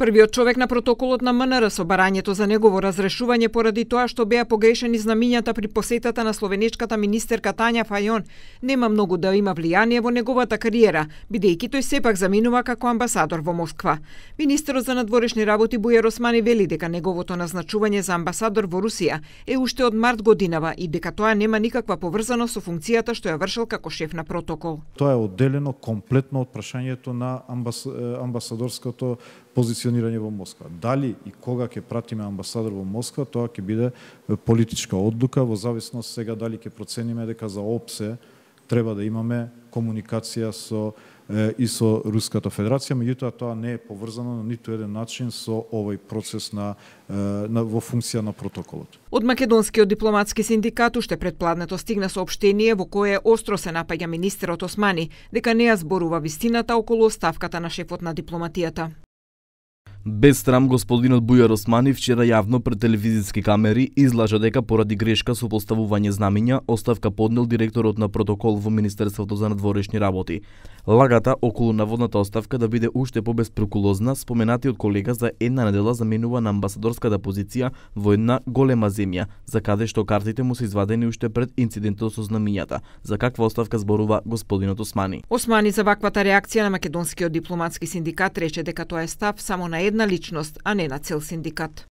Првиот човек на протоколот на МНР со барањето за негово разрешување поради тоа што беа погрешени знамињата при посетата на словенечката министерка Тања Фајон нема многу да има влијание во неговата кариера, бидејќи тој сепак заминува како амбасадор во Москва. Министерот за надворешни работи Бујар Османи вели дека неговото назначување за амбасадор во Русија е уште од март годинава и дека тоа нема никаква поврзаност со функцијата што ја вршил како шеф на протокол. Тоа е одделено комплетно од прашањето на амбас... амбасадорското позиција функционирање во Москва. Дали и кога ќе пратиме амбасадор во Москва, тоа ќе биде политичка одлука, во зависност сега дали ќе процениме дека за ОПСЕ треба да имаме комуникација со е, и со Руската Федерација, меѓутоа тоа не е поврзано на ниту еден начин со овој процес на, е, на во функција на протоколот. Од македонскиот дипломатски синдикат уште пред стигна соопштение во кое остро се напаѓа министерот Османи дека не ја зборува вистината околу оставката на шефот на дипломатијата. Без срам господинот Бујар Османи вчера јавно пред телевизиски камери излажа дека поради грешка со поставување знамиња оставка поднел директорот на протокол во Министерството за надворешни работи. Лагата околу наводната оставка да биде уште побеспрекулозна, споменатиот колега за една недела заменува на амбасадорската позиција во една голема земја, за каде што картите му се извадени уште пред инцидентот со знамињата. За каква оставка зборува господинот Османи? Османи за ваквата реакција на македонскиот дипломатски синдикат рече дека тоа е став само на една личност, а не на цел синдикат.